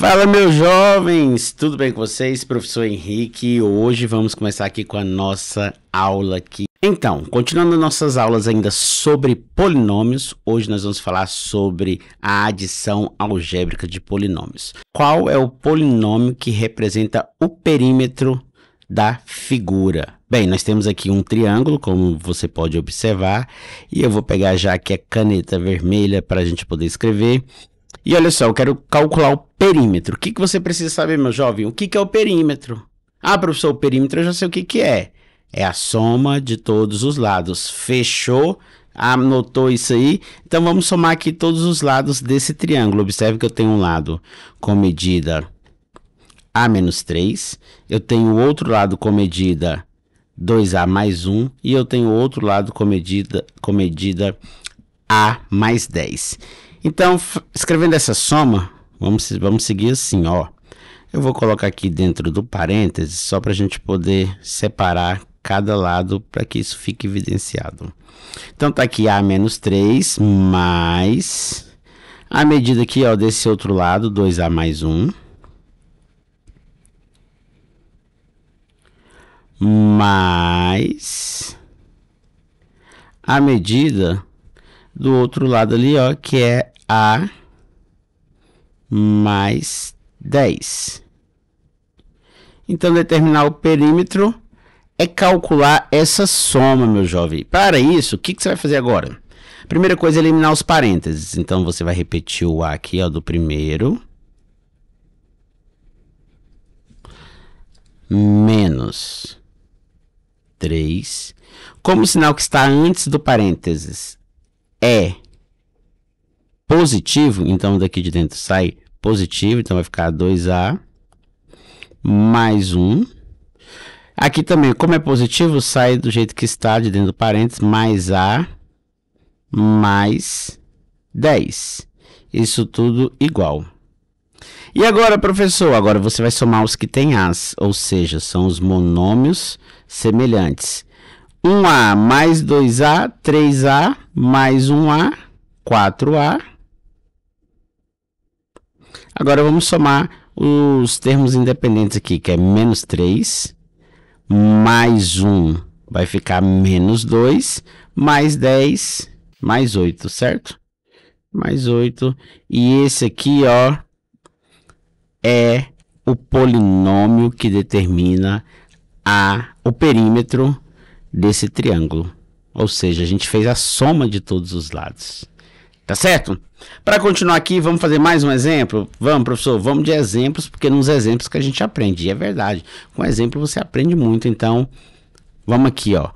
Fala, meus jovens! Tudo bem com vocês? Professor Henrique. Hoje vamos começar aqui com a nossa aula aqui. Então, continuando nossas aulas ainda sobre polinômios, hoje nós vamos falar sobre a adição algébrica de polinômios. Qual é o polinômio que representa o perímetro da figura? Bem, nós temos aqui um triângulo, como você pode observar, e eu vou pegar já aqui a caneta vermelha para a gente poder escrever. E olha só, eu quero calcular o perímetro. O que, que você precisa saber, meu jovem? O que, que é o perímetro? Ah, professor, o perímetro eu já sei o que, que é. É a soma de todos os lados. Fechou? Anotou isso aí? Então vamos somar aqui todos os lados desse triângulo. Observe que eu tenho um lado com medida a menos 3, eu tenho outro lado com medida 2a mais 1 e eu tenho outro lado com medida, com medida a mais 10. Então, escrevendo essa soma, vamos, vamos seguir assim, ó. Eu vou colocar aqui dentro do parênteses só para a gente poder separar cada lado para que isso fique evidenciado. Então tá aqui A menos 3 mais a medida aqui ó, desse outro lado, 2A mais 1. Mais a medida do outro lado ali, ó, que é a mais 10. Então, determinar o perímetro é calcular essa soma, meu jovem. Para isso, o que, que você vai fazer agora? Primeira coisa é eliminar os parênteses. Então, você vai repetir o A aqui ó, do primeiro. Menos 3. Como o sinal que está antes do parênteses é positivo, então daqui de dentro sai positivo, então vai ficar 2A mais 1. Aqui também, como é positivo, sai do jeito que está, de dentro do parênteses, mais A mais 10. Isso tudo igual. E agora, professor, agora você vai somar os que têm as, ou seja, são os monômios semelhantes. 1A mais 2A, 3A mais 1A, 4A Agora vamos somar os termos independentes aqui, que é menos 3, mais 1 vai ficar menos 2, mais 10, mais 8, certo? Mais 8. E esse aqui, ó, é o polinômio que determina a, o perímetro desse triângulo. Ou seja, a gente fez a soma de todos os lados. Tá certo? Para continuar aqui, vamos fazer mais um exemplo? Vamos, professor, vamos de exemplos, porque nos exemplos que a gente aprende, e é verdade. Com exemplo você aprende muito, então vamos aqui, ó.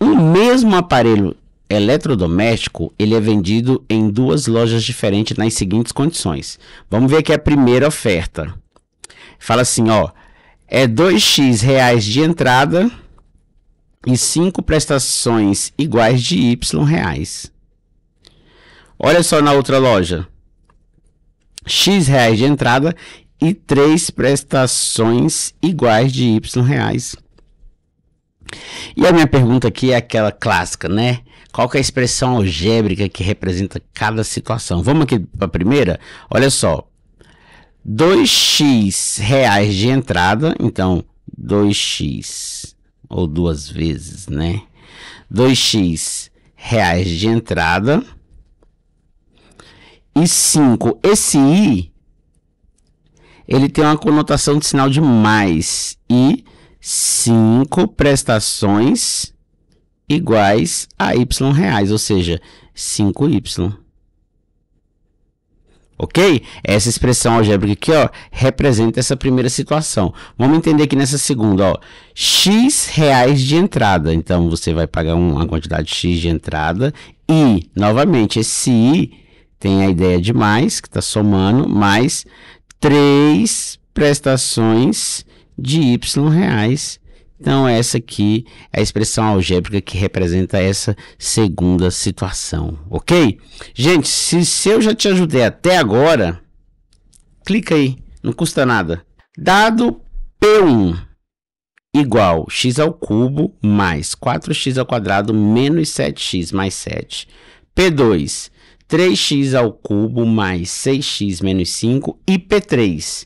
o mesmo aparelho eletrodoméstico, ele é vendido em duas lojas diferentes nas seguintes condições. Vamos ver aqui a primeira oferta. Fala assim, ó, é 2x reais de entrada e cinco prestações iguais de y reais. Olha só na outra loja. X reais de entrada e três prestações iguais de Y reais. E a minha pergunta aqui é aquela clássica, né? Qual que é a expressão algébrica que representa cada situação? Vamos aqui para a primeira? Olha só. 2x reais de entrada, então 2x ou duas vezes, né? 2x reais de entrada e 5. Esse i ele tem uma conotação de sinal de mais e 5 prestações iguais a y reais, ou seja, 5y. Ok? Essa expressão algébrica aqui, ó, representa essa primeira situação. Vamos entender aqui nessa segunda, ó, x reais de entrada. Então, você vai pagar uma quantidade x de entrada e, novamente, esse i tem a ideia de mais, que está somando, mais três prestações de Y reais. Então, essa aqui é a expressão algébrica que representa essa segunda situação, ok? Gente, se, se eu já te ajudei até agora, clica aí, não custa nada. Dado P1 igual x ao cubo mais 4x ao quadrado menos 7x mais 7. P2 3x ao cubo mais 6x menos 5 e P3.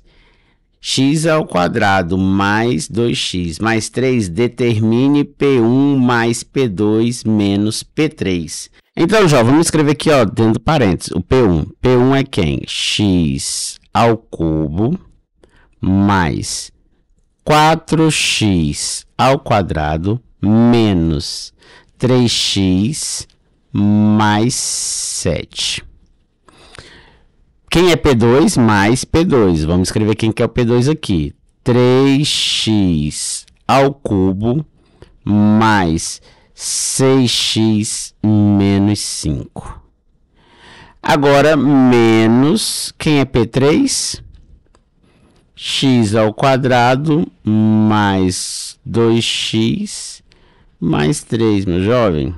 x ao quadrado mais 2x mais 3 determine P1 mais P2 menos P3. Então, já vamos escrever aqui, ó, dentro do parênteses, o P1. P1 é quem? x ao cubo mais 4x ao quadrado menos 3x mais 7. Quem é P2? Mais P2. Vamos escrever quem que é o P2 aqui. 3x ao cubo mais 6x menos 5. Agora, menos, quem é P3? x ao quadrado mais 2x mais 3, meu jovem.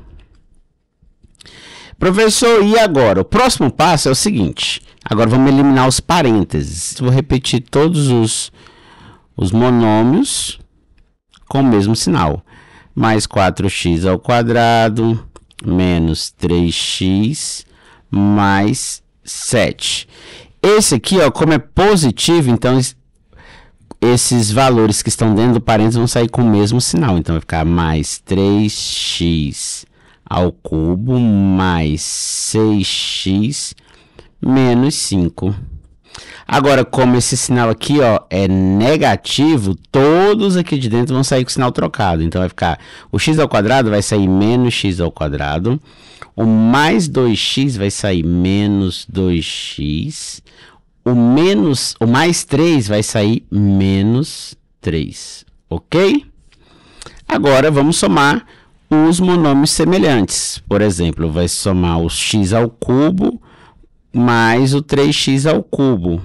Professor, e agora? O próximo passo é o seguinte. Agora vamos eliminar os parênteses. Vou repetir todos os, os monômios com o mesmo sinal. Mais 4x ao quadrado, menos 3x, mais 7. Esse aqui, ó, como é positivo, então esses valores que estão dentro do parênteses vão sair com o mesmo sinal. Então vai ficar mais 3x ao cubo mais 6x menos 5. Agora, como esse sinal aqui ó, é negativo, todos aqui de dentro vão sair com o sinal trocado. Então, vai ficar o x ao quadrado vai sair menos x ao quadrado. O mais 2x vai sair menos 2x. O, menos, o mais 3 vai sair menos 3, ok? Agora, vamos somar os monomes semelhantes. Por exemplo, vai somar o x ao cubo mais o 3x ao cubo.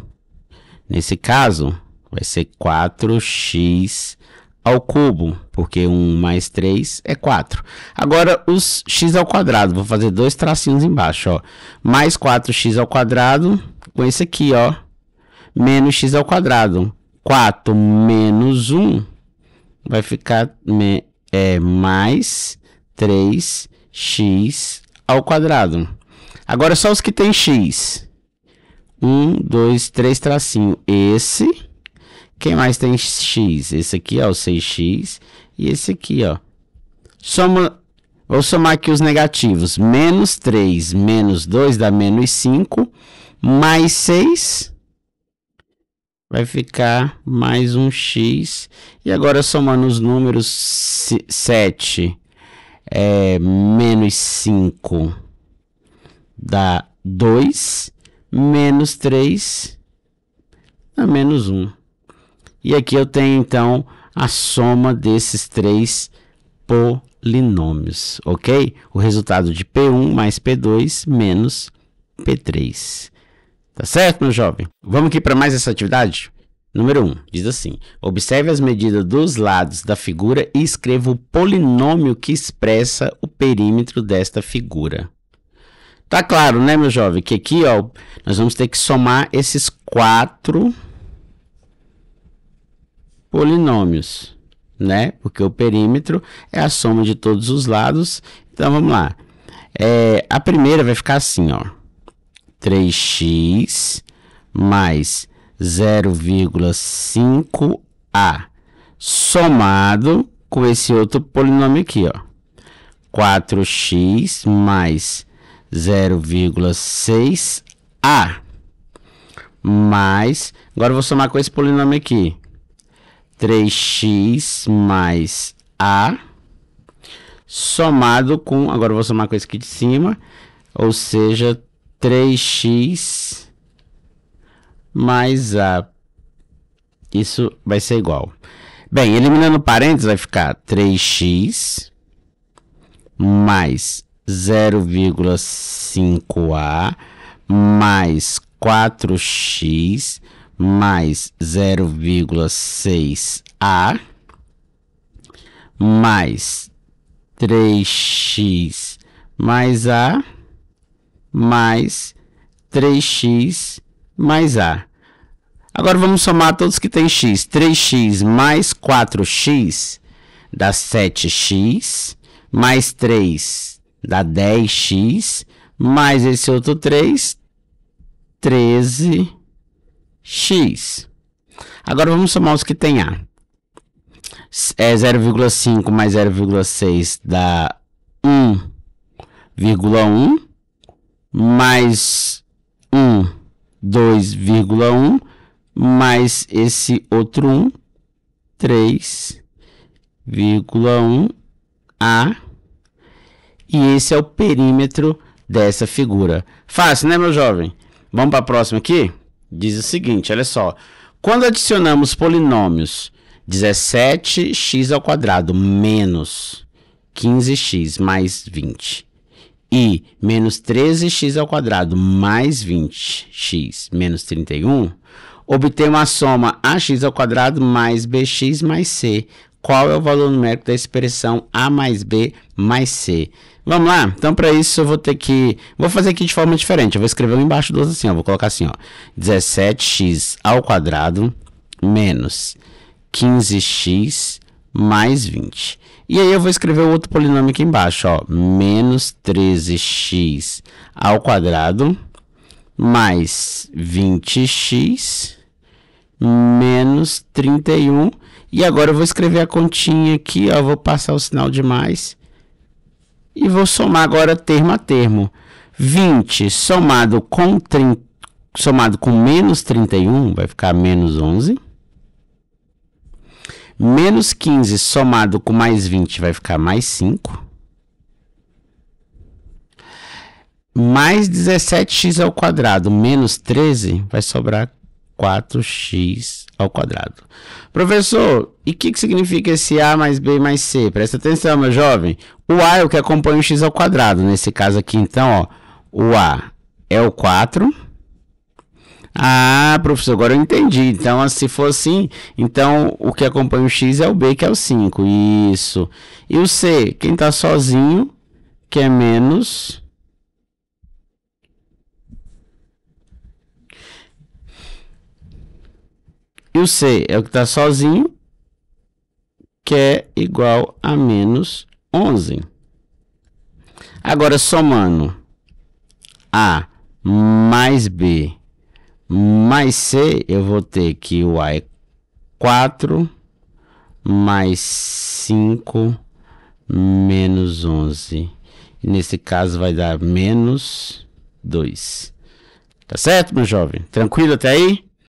Nesse caso, vai ser 4x ao cubo, porque 1 mais 3 é 4. Agora, os x ao quadrado, vou fazer dois tracinhos embaixo, ó. Mais 4x ao quadrado com esse aqui, ó. Menos x ao quadrado. 4 menos 1 vai ficar é mais 3x ao quadrado. Agora só os que tem x. 1, 2, 3, tracinho. Esse. Quem mais tem x? Esse aqui, ó, o 6x. E esse aqui, ó. Soma, vou somar aqui os negativos. Menos 3 menos 2 dá menos 5. Mais 6 vai ficar mais um x. E agora somando os números 7 é, menos 5 dá 2, menos 3 dá menos 1. E aqui eu tenho então a soma desses três polinômios, ok? O resultado de P1 mais P2 menos P3. Tá certo, meu jovem? Vamos aqui para mais essa atividade? Número 1, um, diz assim: observe as medidas dos lados da figura e escreva o polinômio que expressa o perímetro desta figura. Tá claro, né, meu jovem? Que aqui, ó, nós vamos ter que somar esses quatro polinômios, né? Porque o perímetro é a soma de todos os lados. Então, vamos lá. É, a primeira vai ficar assim, ó. 3x mais 0,5a somado com esse outro polinômio aqui, ó. 4x mais 0,6a mais, agora vou somar com esse polinômio aqui, 3x mais a somado com, agora vou somar com esse aqui de cima, ou seja, 3x mais a. Isso vai ser igual. Bem, eliminando parênteses, vai ficar 3x mais 0,5a mais 4x mais 0,6a mais 3x mais a mais 3x mais a. Agora vamos somar todos que têm x. 3x mais 4x dá 7x, mais 3 dá 10x, mais esse outro 3, 13x. Agora vamos somar os que têm a. É 0,5 mais 0,6 dá 1,1 mais 1, 2,1, mais esse outro 1, 3,1 A. E esse é o perímetro dessa figura. Fácil, né, meu jovem? Vamos para a próxima aqui? Diz o seguinte, olha só. Quando adicionamos polinômios 17x ao quadrado menos 15x mais 20 e menos 13x ao quadrado mais 20x menos 31, obtemos a soma ax ao quadrado mais bx mais c. Qual é o valor numérico da expressão a mais b mais c? Vamos lá? Então, para isso, eu vou ter que... Vou fazer aqui de forma diferente. Eu vou escrever embaixo do assim, ó. Vou colocar assim, ó. 17x ao quadrado menos 15x mais 20. E aí eu vou escrever o outro polinômio aqui embaixo, ó. Menos 13x ao quadrado mais 20x menos 31. E agora eu vou escrever a continha aqui, ó. Vou passar o sinal de mais. E vou somar agora termo a termo. 20 somado com 30, somado com menos 31 vai ficar menos 11. Menos 15 somado com mais 20 vai ficar mais 5. Mais 17x ao quadrado menos 13 vai sobrar 4x ao quadrado. Professor, e o que, que significa esse A mais B mais C? Presta atenção, meu jovem. O A é o que acompanha o x ao quadrado. Nesse caso aqui, então, ó, o A é o 4 ah, professor, agora eu entendi. Então, se for assim, então o que acompanha o X é o B, que é o 5. Isso. E o C, quem está sozinho, que é menos. E o C é o que está sozinho, que é igual a menos 11. Agora, somando A mais B mais C, eu vou ter que o A é 4 mais 5 menos 11. E nesse caso vai dar menos 2. Tá certo, meu jovem? Tranquilo até aí?